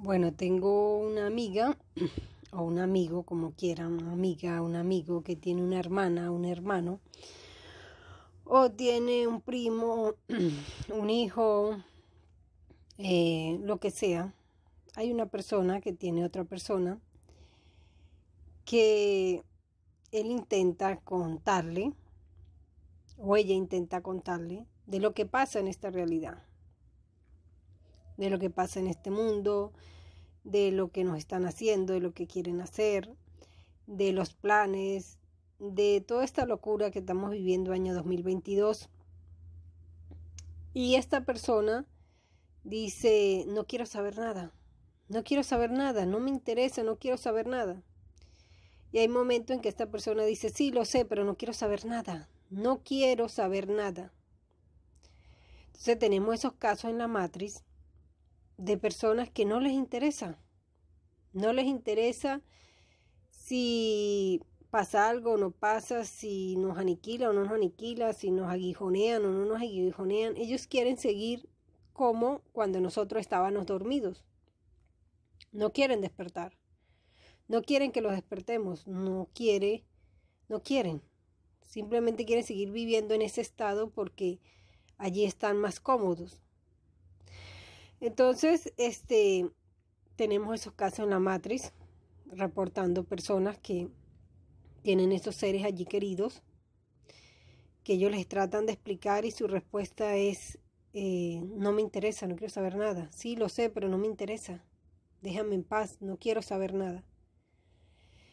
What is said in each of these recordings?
Bueno, tengo una amiga o un amigo, como quiera, una amiga, un amigo que tiene una hermana, un hermano, o tiene un primo, un hijo, eh, lo que sea. Hay una persona que tiene otra persona que él intenta contarle, o ella intenta contarle, de lo que pasa en esta realidad de lo que pasa en este mundo, de lo que nos están haciendo, de lo que quieren hacer, de los planes, de toda esta locura que estamos viviendo año 2022. Y esta persona dice, no quiero saber nada, no quiero saber nada, no me interesa, no quiero saber nada. Y hay momentos en que esta persona dice, sí, lo sé, pero no quiero saber nada, no quiero saber nada. Entonces tenemos esos casos en la matriz de personas que no les interesa. No les interesa si pasa algo o no pasa, si nos aniquila o no nos aniquila, si nos aguijonean o no nos aguijonean. Ellos quieren seguir como cuando nosotros estábamos dormidos. No quieren despertar. No quieren que los despertemos. No quiere, no quieren. Simplemente quieren seguir viviendo en ese estado porque allí están más cómodos. Entonces, este, tenemos esos casos en la matriz, reportando personas que tienen esos seres allí queridos, que ellos les tratan de explicar y su respuesta es, eh, no me interesa, no quiero saber nada. Sí, lo sé, pero no me interesa. Déjame en paz, no quiero saber nada.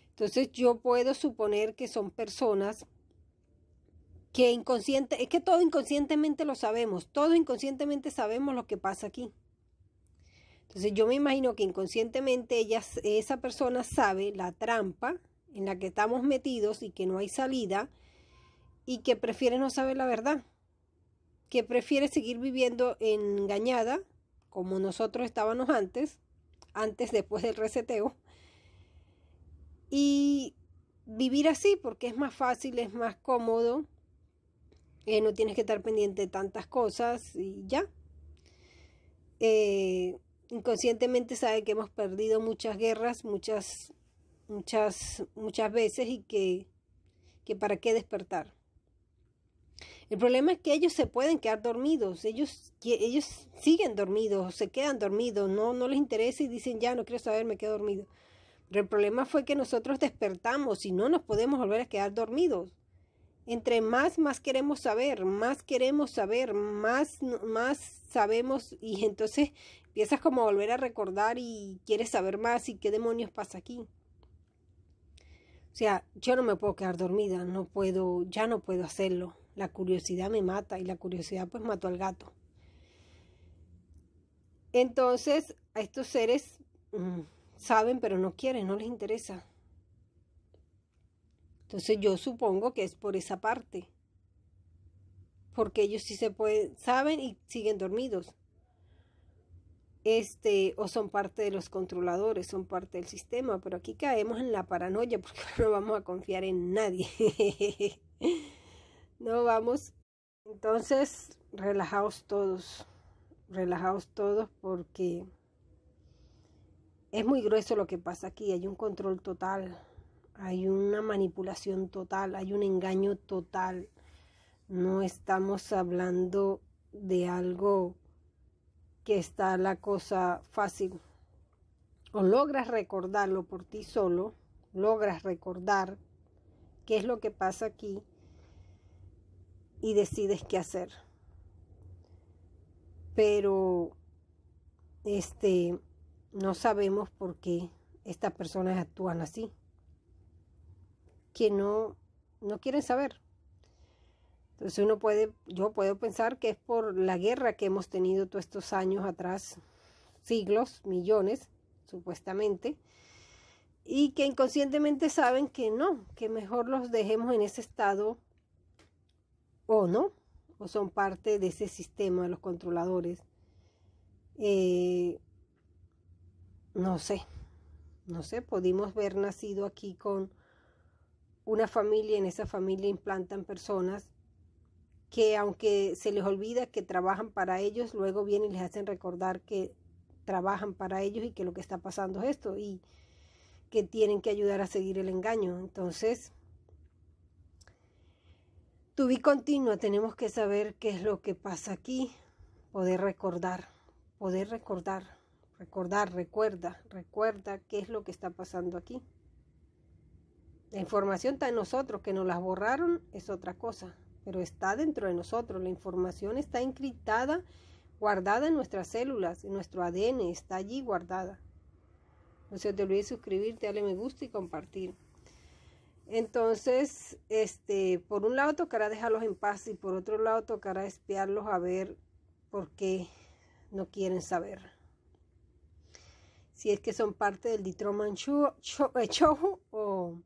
Entonces yo puedo suponer que son personas que inconsciente, es que todo inconscientemente lo sabemos, todo inconscientemente sabemos lo que pasa aquí. Entonces yo me imagino que inconscientemente ella, esa persona sabe la trampa en la que estamos metidos y que no hay salida y que prefiere no saber la verdad, que prefiere seguir viviendo engañada como nosotros estábamos antes, antes después del reseteo, y vivir así porque es más fácil, es más cómodo, eh, no tienes que estar pendiente de tantas cosas y ya. Eh, inconscientemente sabe que hemos perdido muchas guerras, muchas, muchas, muchas veces y que, que para qué despertar. El problema es que ellos se pueden quedar dormidos, ellos, ellos siguen dormidos, se quedan dormidos, no, no les interesa y dicen ya no quiero saber, me quedo dormido. Pero el problema fue que nosotros despertamos y no nos podemos volver a quedar dormidos. Entre más, más queremos saber, más queremos saber, más, más sabemos y entonces Empiezas como a volver a recordar y quieres saber más y qué demonios pasa aquí. O sea, yo no me puedo quedar dormida, no puedo, ya no puedo hacerlo. La curiosidad me mata y la curiosidad pues mató al gato. Entonces, a estos seres mm, saben, pero no quieren, no les interesa. Entonces yo supongo que es por esa parte. Porque ellos sí se pueden, saben y siguen dormidos este, o son parte de los controladores, son parte del sistema, pero aquí caemos en la paranoia porque no vamos a confiar en nadie. no vamos. Entonces, relajaos todos, relajaos todos porque es muy grueso lo que pasa aquí, hay un control total, hay una manipulación total, hay un engaño total. No estamos hablando de algo que está la cosa fácil. O logras recordarlo por ti solo, logras recordar qué es lo que pasa aquí y decides qué hacer. Pero este no sabemos por qué estas personas actúan así. Que no no quieren saber. Entonces uno puede, yo puedo pensar que es por la guerra que hemos tenido todos estos años atrás, siglos, millones, supuestamente, y que inconscientemente saben que no, que mejor los dejemos en ese estado o no, o son parte de ese sistema de los controladores. Eh, no sé, no sé, pudimos ver nacido aquí con una familia, en esa familia implantan personas que aunque se les olvida que trabajan para ellos, luego vienen y les hacen recordar que trabajan para ellos y que lo que está pasando es esto y que tienen que ayudar a seguir el engaño. Entonces, tu vi continua, tenemos que saber qué es lo que pasa aquí, poder recordar, poder recordar, recordar, recuerda, recuerda qué es lo que está pasando aquí. La información está en nosotros, que nos las borraron es otra cosa, pero está dentro de nosotros. La información está encriptada, guardada en nuestras células, en nuestro ADN, está allí guardada. No se te olvide suscribirte, darle me gusta y compartir. Entonces, este, por un lado tocará dejarlos en paz y por otro lado tocará espiarlos a ver por qué no quieren saber. Si es que son parte del Ditroman Show eh,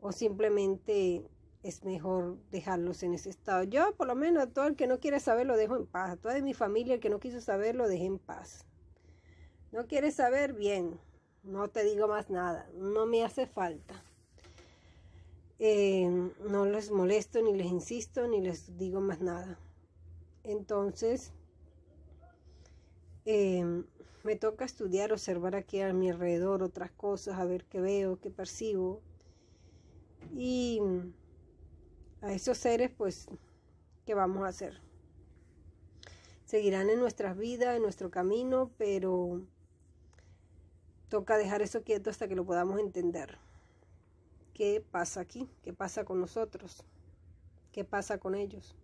o simplemente es mejor dejarlos en ese estado. Yo, por lo menos, todo el que no quiere saber lo dejo en paz. A toda mi familia, el que no quiso saber, lo dejé en paz. No quiere saber, bien. No te digo más nada. No me hace falta. Eh, no les molesto, ni les insisto, ni les digo más nada. Entonces, eh, me toca estudiar, observar aquí a mi alrededor otras cosas, a ver qué veo, qué percibo. Y a esos seres, pues, ¿qué vamos a hacer? Seguirán en nuestras vidas, en nuestro camino, pero toca dejar eso quieto hasta que lo podamos entender. ¿Qué pasa aquí? ¿Qué pasa con nosotros? ¿Qué pasa con ellos?